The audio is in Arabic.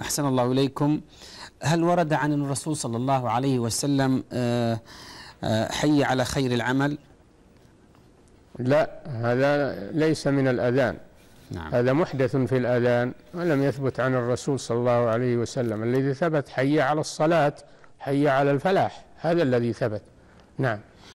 أحسن الله إليكم هل ورد عن الرسول صلى الله عليه وسلم آه، آه، حي على خير العمل لا هذا ليس من الأذان نعم. هذا محدث في الأذان ولم يثبت عن الرسول صلى الله عليه وسلم الذي ثبت حي على الصلاة حي على الفلاح هذا الذي ثبت نعم